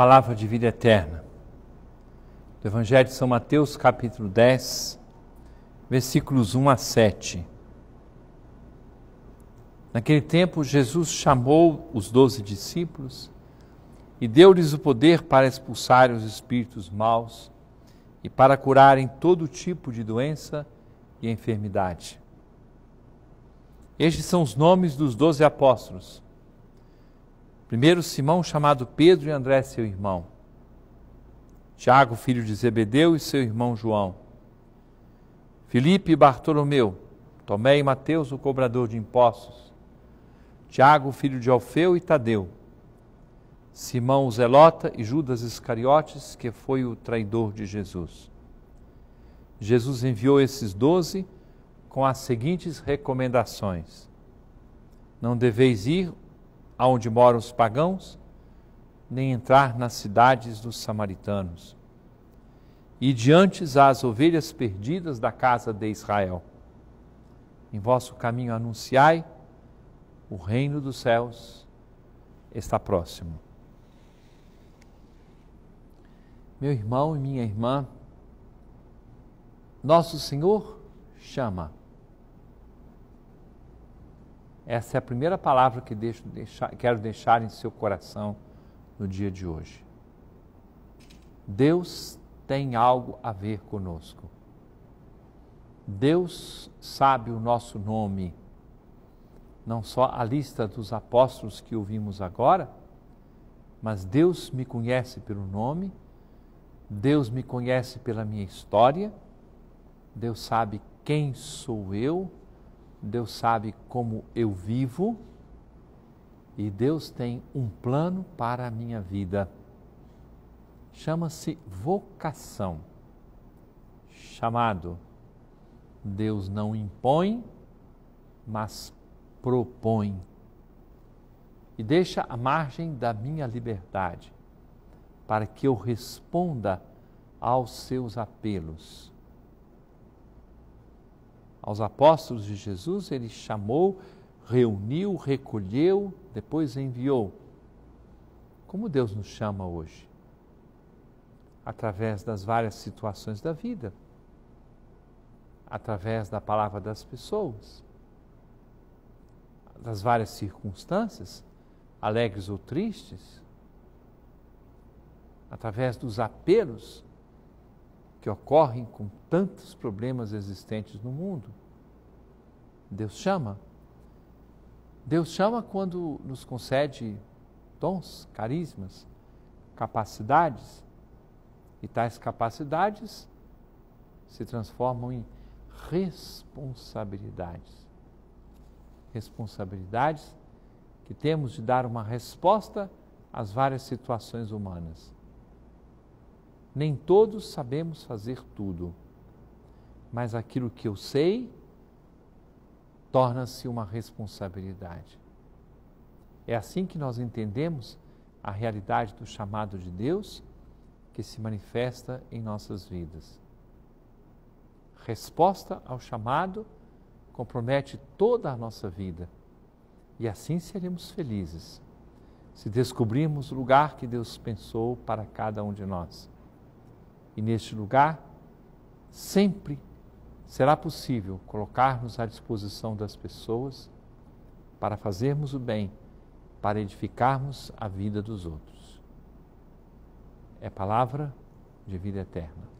palavra de vida eterna. Do Evangelho de São Mateus, capítulo 10, versículos 1 a 7. Naquele tempo, Jesus chamou os doze discípulos e deu-lhes o poder para expulsar os espíritos maus e para curarem todo tipo de doença e enfermidade. Estes são os nomes dos doze apóstolos Primeiro Simão, chamado Pedro, e André, seu irmão. Tiago, filho de Zebedeu, e seu irmão João. Filipe e Bartolomeu, Tomé e Mateus, o cobrador de impostos. Tiago, filho de Alfeu e Tadeu. Simão o Zelota e Judas Iscariotes, que foi o traidor de Jesus. Jesus enviou esses doze com as seguintes recomendações: Não deveis ir aonde moram os pagãos, nem entrar nas cidades dos samaritanos. E diante as ovelhas perdidas da casa de Israel. Em vosso caminho anunciai, o reino dos céus está próximo. Meu irmão e minha irmã, nosso Senhor chama. Essa é a primeira palavra que deixo, deixar, quero deixar em seu coração no dia de hoje. Deus tem algo a ver conosco. Deus sabe o nosso nome, não só a lista dos apóstolos que ouvimos agora, mas Deus me conhece pelo nome, Deus me conhece pela minha história, Deus sabe quem sou eu Deus sabe como eu vivo e Deus tem um plano para a minha vida. Chama-se vocação, chamado. Deus não impõe, mas propõe. E deixa a margem da minha liberdade, para que eu responda aos seus apelos aos apóstolos de Jesus, ele chamou, reuniu, recolheu, depois enviou. Como Deus nos chama hoje? Através das várias situações da vida, através da palavra das pessoas, das várias circunstâncias, alegres ou tristes, através dos apelos que ocorrem com tantos problemas existentes no mundo. Deus chama. Deus chama quando nos concede dons, carismas, capacidades. E tais capacidades se transformam em responsabilidades. Responsabilidades que temos de dar uma resposta às várias situações humanas. Nem todos sabemos fazer tudo, mas aquilo que eu sei torna-se uma responsabilidade. É assim que nós entendemos a realidade do chamado de Deus que se manifesta em nossas vidas. Resposta ao chamado compromete toda a nossa vida e assim seremos felizes se descobrirmos o lugar que Deus pensou para cada um de nós. E neste lugar, sempre será possível colocar-nos à disposição das pessoas para fazermos o bem, para edificarmos a vida dos outros. É palavra de vida eterna.